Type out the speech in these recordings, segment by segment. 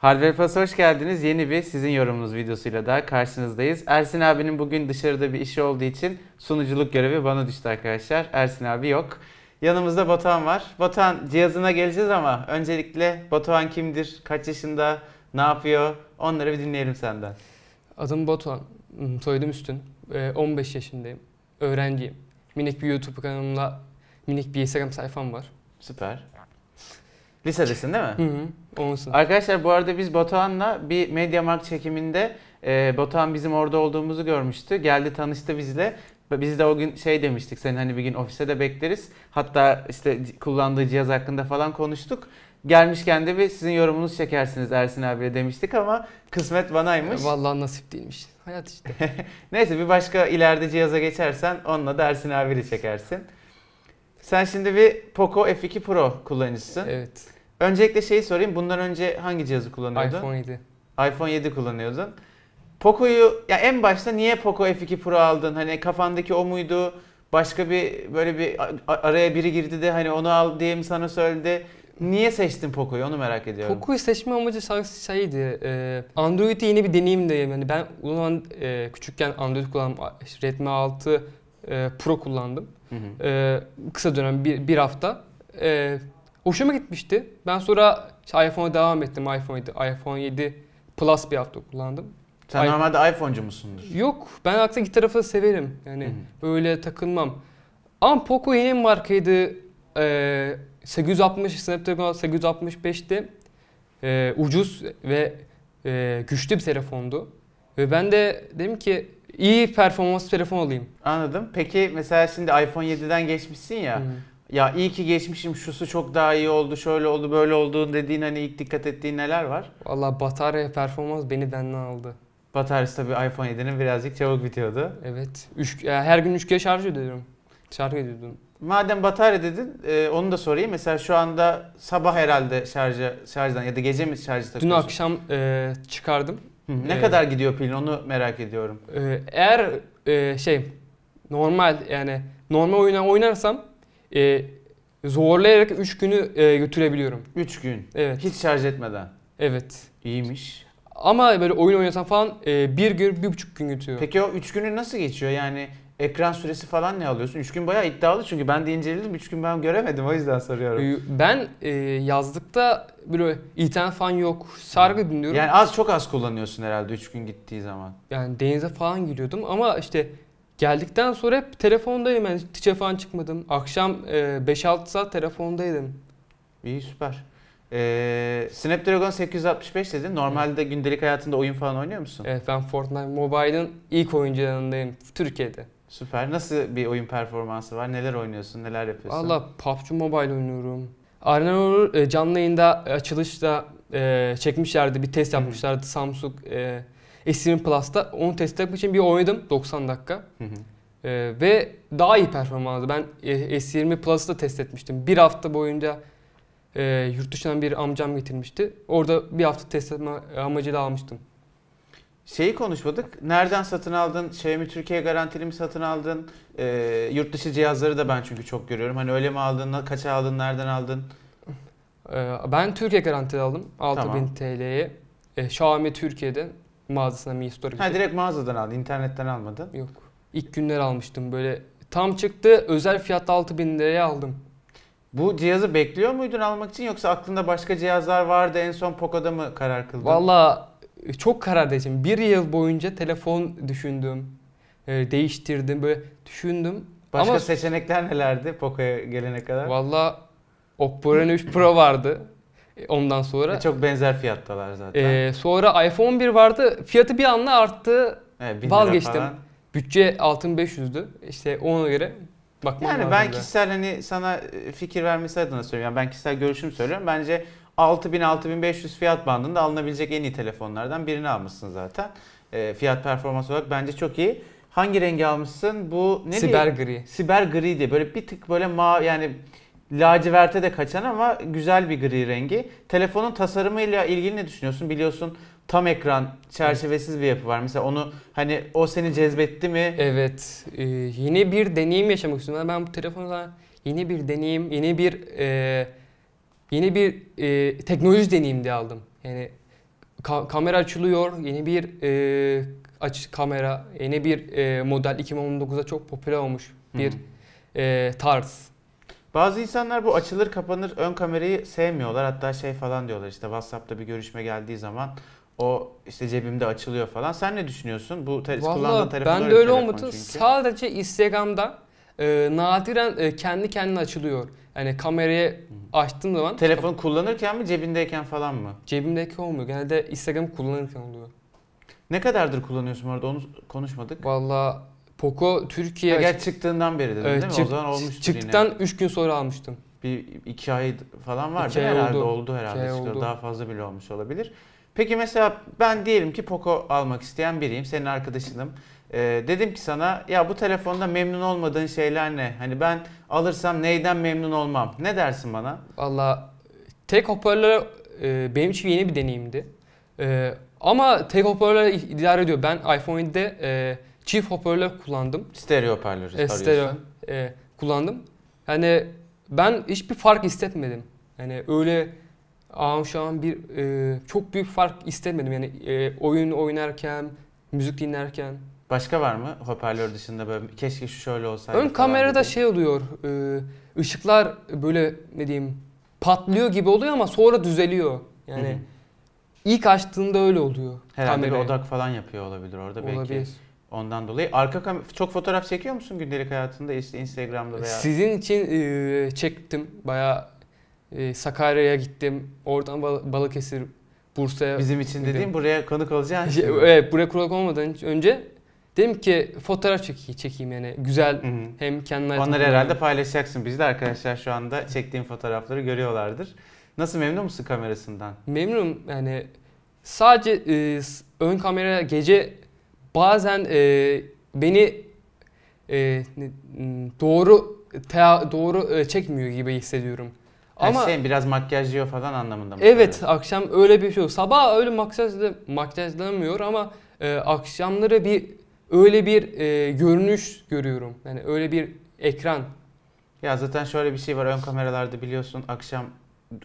Hardware Plus'a hoş geldiniz. Yeni bir sizin yorumunuz videosuyla daha karşınızdayız. Ersin abinin bugün dışarıda bir işi olduğu için sunuculuk görevi bana düştü arkadaşlar. Ersin abi yok. Yanımızda Batuhan var. Batuhan cihazına geleceğiz ama öncelikle Batuhan kimdir, kaç yaşında, ne yapıyor onları bir dinleyelim senden. Adım Batuhan, hmm, soyadım Üstün. 15 ee, yaşındayım, öğrenciyim. Minik bir YouTube kanalımla minik bir Instagram sayfam var. Süper. Lisedesin değil mi? Hı hı. Olsun. Arkadaşlar bu arada biz Batuhan'la bir Media Markt çekiminde e, Batuhan bizim orada olduğumuzu görmüştü. Geldi tanıştı bizle. Biz de o gün şey demiştik seni hani bir gün ofise de bekleriz. Hatta işte kullandığı cihaz hakkında falan konuştuk. Gelmişken de bir sizin yorumunuzu çekersiniz Ersin abiyle demiştik ama kısmet banaymış. Vallahi nasip değilmiş. Hayat işte. Neyse bir başka ileride cihaza geçersen onunla da Ersin abiyle çekersin. Sen şimdi bir Poco F2 Pro kullanıcısın. Evet. Öncelikle şeyi sorayım. Bundan önce hangi cihazı kullanıyordun? iPhone 7. iPhone 7 kullanıyordun. Poco'yu ya en başta niye Poco F2 Pro aldın? Hani kafandaki o muydu? Başka bir böyle bir araya biri girdi de hani onu al diye mi sana söyledi? Niye seçtin Poco'yu onu merak ediyorum. Poco'yu seçme amacı sadece şeydi. E, Android'i Android'de yeni bir deneyim de yani ben o zaman e, küçükken Android kullandım. Redmi 6 e, Pro kullandım. Hı hı. kısa dönem bir, bir hafta. Hoşuma gitmişti. Ben sonra işte iPhone'a devam ettim. iPhone 7, iPhone 7 Plus bir hafta kullandım. Sen iPhone... normalde iPhone'cu musundur? Yok. Ben aslında iki tarafı severim. Yani Hı-hı. öyle takılmam. Ama Poco yeni bir markaydı. Ee, 860 Snapdragon 865'ti. Ee, ucuz ve e, güçlü bir telefondu. Ve ben de dedim ki iyi performans telefon alayım. Anladım. Peki mesela şimdi iPhone 7'den geçmişsin ya. Hı-hı ya iyi ki geçmişim şusu çok daha iyi oldu şöyle oldu böyle olduğun dediğin hani ilk dikkat ettiğin neler var? Valla batarya performans beni benden aldı. Bataryası tabii iPhone 7'nin birazcık çabuk bitiyordu. Evet. Üç, yani e, her gün 3 kere şarj ediyorum. Şarj ediyordum. Madem batarya dedin e, onu da sorayım. Mesela şu anda sabah herhalde şarja, şarjdan ya da gece mi şarjı takıyorsun? Dün akşam e, çıkardım. Hı, ne ee, kadar gidiyor pilin onu merak ediyorum. E, eğer e, şey normal yani normal oyuna oynarsam e, zorlayarak 3 günü e, götürebiliyorum. 3 gün? Evet. Hiç şarj etmeden? Evet. İyiymiş. Ama böyle oyun oynasan falan e, bir gün, bir buçuk gün götürüyor. Peki o 3 günü nasıl geçiyor? Yani ekran süresi falan ne alıyorsun? 3 gün bayağı iddialı çünkü ben de inceledim 3 gün ben göremedim o yüzden soruyorum. Ben e, yazlıkta böyle internet falan yok. Sargı dinliyorum. Yani az çok az kullanıyorsun herhalde 3 gün gittiği zaman. Yani denize falan giriyordum ama işte Geldikten sonra hep telefondayım. Yani hiç falan çıkmadım. Akşam e, 5-6 saat telefondaydım. İyi süper. Ee, Snapdragon 865 dedin. Normalde hmm. gündelik hayatında oyun falan oynuyor musun? Evet ben Fortnite Mobile'ın ilk oyuncularındayım Türkiye'de. Süper. Nasıl bir oyun performansı var? Neler oynuyorsun? Neler yapıyorsun? Valla PUBG Mobile oynuyorum. Arena Olur e, canlı yayında açılışta e, çekmişlerdi. Bir test yapmışlardı. Samsung e, S20 Plus'ta. Onu test etmek için bir oynadım 90 dakika. Hı hı. Ee, ve daha iyi performansı. Ben e, S20 Plus'ı da test etmiştim. Bir hafta boyunca e, yurt dışından bir amcam getirmişti. Orada bir hafta test etme amacıyla almıştım. Şeyi konuşmadık. Nereden satın aldın? Xiaomi şey Türkiye garantili mi satın aldın? E, yurt dışı cihazları da ben çünkü çok görüyorum. Hani öyle mi aldın? Kaça aldın? Nereden aldın? E, ben Türkiye garantili aldım. 6000 tamam. TL'ye. E, ee, Xiaomi Türkiye'de mağazasına Mi Store gittim. Ha direkt mağazadan aldın, internetten almadın. Yok. İlk günler almıştım böyle. Tam çıktı özel fiyatta 6000 liraya aldım. Bu cihazı bekliyor muydun almak için yoksa aklında başka cihazlar vardı en son Poco'da mı karar kıldın? Valla e, çok karar değişim. Bir yıl boyunca telefon düşündüm, e, değiştirdim böyle düşündüm. Başka Ama seçenekler nelerdi Poco'ya gelene kadar? Valla Oppo Reno 3 Pro vardı ondan sonra. çok benzer fiyattalar zaten. Ee, sonra iPhone 11 vardı. Fiyatı bir anla arttı. Evet, Vazgeçtim. Bütçe 6500'dü. İşte ona göre bakmam Yani ben kişisel hani sana e, fikir vermesi adına söylüyorum. Yani ben kişisel görüşüm söylüyorum. Bence 6000-6500 fiyat bandında alınabilecek en iyi telefonlardan birini almışsın zaten. E, fiyat performans olarak bence çok iyi. Hangi rengi almışsın? Bu ne Siber diye? gri. Siber gri diye böyle bir tık böyle mavi yani laciverte de kaçan ama güzel bir gri rengi. Telefonun tasarımıyla ilgili ne düşünüyorsun? Biliyorsun tam ekran, çerçevesiz bir yapı var. Mesela onu hani o seni cezbetti mi? Evet. E, yeni bir deneyim yaşamak istiyorum. Ben bu telefonla yeni bir deneyim, yeni bir e, yeni bir e, teknoloji deneyim diye aldım. Yani ka- kamera açılıyor, yeni bir e, aç kamera, yeni bir e, model 2019'da çok popüler olmuş bir hmm. e, tarz. Bazı insanlar bu açılır kapanır ön kamerayı sevmiyorlar. Hatta şey falan diyorlar işte WhatsApp'ta bir görüşme geldiği zaman o işte cebimde açılıyor falan. Sen ne düşünüyorsun? Bu te- Vallahi kullandığın telefon ben de öyle olmadı. Sadece Instagram'da e, nadiren e, kendi kendine açılıyor. Yani kamerayı açtığım zaman. Telefon kullanırken mi cebindeyken falan mı? Cebimdeki olmuyor. Genelde Instagram kullanırken oluyor. Ne kadardır kullanıyorsun orada onu konuşmadık. Valla Poco Türkiye... Ha, gerçi çıktığından beri dedin evet, değil mi? o zaman olmuştur Çıktıktan 3 gün sonra almıştım. Bir iki ay falan var iki değil herhalde oldu, oldu herhalde. Oldu. Daha fazla bile olmuş olabilir. Peki mesela ben diyelim ki Poco almak isteyen biriyim. Senin arkadaşınım. Ee, dedim ki sana ya bu telefonda memnun olmadığın şeyler ne? Hani ben alırsam neyden memnun olmam? Ne dersin bana? Valla tek hoparlör e, benim için yeni bir deneyimdi. E, ama tek hoparlör idare ediyor. Ben iPhone 7'de e, çift hoparlör kullandım. Stereo hoparlörü e, stereo e, kullandım. Yani ben hiçbir fark hissetmedim. Yani öyle an şu an bir e, çok büyük fark hissetmedim. Yani e, oyun oynarken, müzik dinlerken. Başka var mı hoparlör dışında böyle keşke şu şöyle olsaydı Ön kamerada dedi. şey oluyor. E, ışıklar böyle ne diyeyim patlıyor gibi oluyor ama sonra düzeliyor. Yani Hı-hı. ilk açtığında öyle oluyor. Herhalde kamerayı. bir odak falan yapıyor olabilir orada olabilir. belki. Ondan dolayı arka kam çok fotoğraf çekiyor musun gündelik hayatında işte Instagram'da veya? Sizin için e, çektim bayağı e, Sakarya'ya gittim. Oradan Bal- Balıkesir, Bursa'ya Bizim için dediğim buraya konuk olacağın şey, için. Evet buraya konuk olmadan önce dedim ki fotoğraf çekeyim, çekeyim yani güzel Hı-hı. hem kendiler. Onları herhalde paylaşacaksın. Biz de arkadaşlar şu anda çektiğim fotoğrafları görüyorlardır. Nasıl memnun musun kamerasından? Memnunum yani sadece e, ön kamera gece bazen e, beni e, hmm, doğru te, doğru e, çekmiyor gibi hissediyorum. Yani şey, sen biraz makyajlıyor falan anlamında mı? Evet söylüyorsun? akşam öyle bir şey yok. Sabah öyle makyajla, makyajlanmıyor ama e, akşamları bir öyle bir e, görünüş görüyorum. Yani öyle bir ekran. Ya zaten şöyle bir şey var ön kameralarda biliyorsun akşam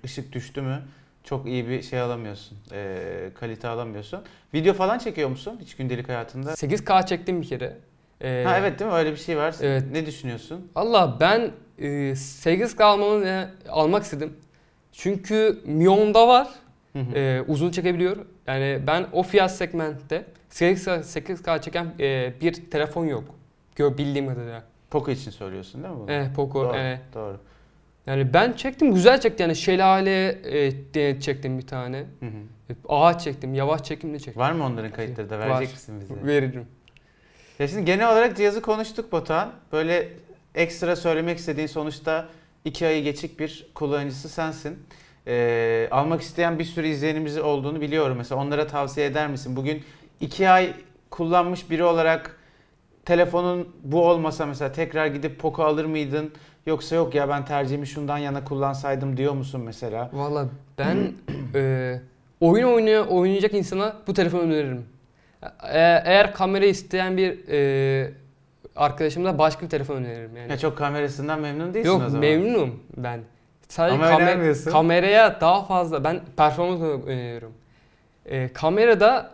ışık düştü mü çok iyi bir şey alamıyorsun. E, kalite alamıyorsun. Video falan çekiyor musun hiç gündelik hayatında? 8K çektim bir kere. Ee, ha evet değil mi? Öyle bir şey var. Evet. Ne düşünüyorsun? Allah ben e, 8K almamı e, almak istedim. Çünkü Mion'da var. Hı hı. E, uzun çekebiliyor. Yani ben o fiyat segmentte 8K, 8K çeken e, bir telefon yok. Gör, bildiğim kadarıyla. Poco için söylüyorsun değil mi bunu? Evet eh, Poco. Doğru, e, doğru. Yani ben çektim güzel çekti yani şelale e, çektim bir tane. Hı hı. E, ağaç çektim, yavaş çekimle çektim. Var mı onların kayıtları da verecek Var. misin bize? Veririm. Ya şimdi genel olarak cihazı konuştuk Batuhan. Böyle ekstra söylemek istediğin sonuçta iki ayı geçik bir kullanıcısı sensin. Ee, almak isteyen bir sürü izleyenimiz olduğunu biliyorum. Mesela onlara tavsiye eder misin? Bugün iki ay kullanmış biri olarak telefonun bu olmasa mesela tekrar gidip Poco alır mıydın? Yoksa yok ya ben tercihimi şundan yana kullansaydım diyor musun mesela? Valla ben e, oyun oynuyor oynayacak insana bu telefonu öneririm. E, eğer kamera isteyen bir e, da başka bir telefon öneririm yani. Ya çok kamerasından memnun değilsin yok, o zaman. Yok memnunum ben. Sadece Ama kamer- kameraya daha fazla ben performans öneriyorum. E, kamerada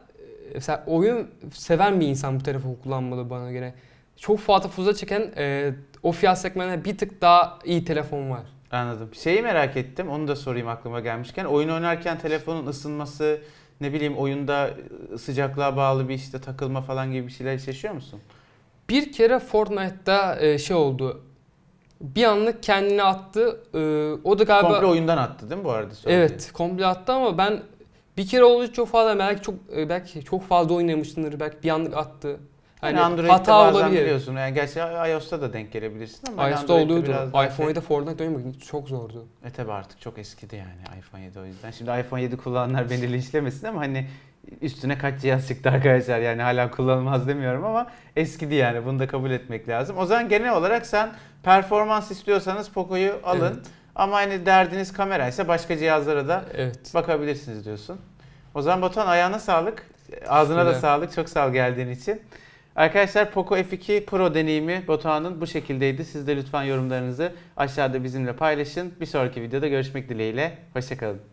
mesela oyun seven bir insan bu telefonu kullanmalı bana göre. Çok fazla fuza çeken e, o fiyat segmentine bir tık daha iyi telefon var. Anladım. Şeyi merak ettim. Onu da sorayım aklıma gelmişken. Oyun oynarken telefonun ısınması, ne bileyim oyunda e, sıcaklığa bağlı bir işte takılma falan gibi bir şeyler yaşıyor musun? Bir kere Fortnite'da e, şey oldu. Bir anlık kendini attı. E, o da galiba... Komple oyundan attı değil mi bu arada? Söylediğin? Evet komple attı ama ben bir kere oldu çok fazla belki çok e, belki çok fazla oynamışsındır belki bir anlık attı. Yani, yani Android'de hata bazen olabilir. biliyorsun. Yani gerçi iOS'ta da denk gelebilirsin ama iOS'ta yani oluyordu. iPhone'da Fortnite oynamak çok zordu. E tabi artık çok eskidi yani iPhone 7 o yüzden. Şimdi iPhone 7 kullananlar beni linçlemesin ama hani üstüne kaç cihaz çıktı arkadaşlar yani hala kullanılmaz demiyorum ama eskidi yani bunu da kabul etmek lazım. O zaman genel olarak sen performans istiyorsanız Poco'yu alın. Evet. Ama hani derdiniz kamera ise başka cihazlara da evet. bakabilirsiniz diyorsun. O zaman Batuhan ayağına sağlık. Ağzına da sağlık. Çok sağ ol geldiğin için. Arkadaşlar Poco F2 Pro deneyimi Batuhan'ın bu şekildeydi. Siz de lütfen yorumlarınızı aşağıda bizimle paylaşın. Bir sonraki videoda görüşmek dileğiyle. Hoşçakalın.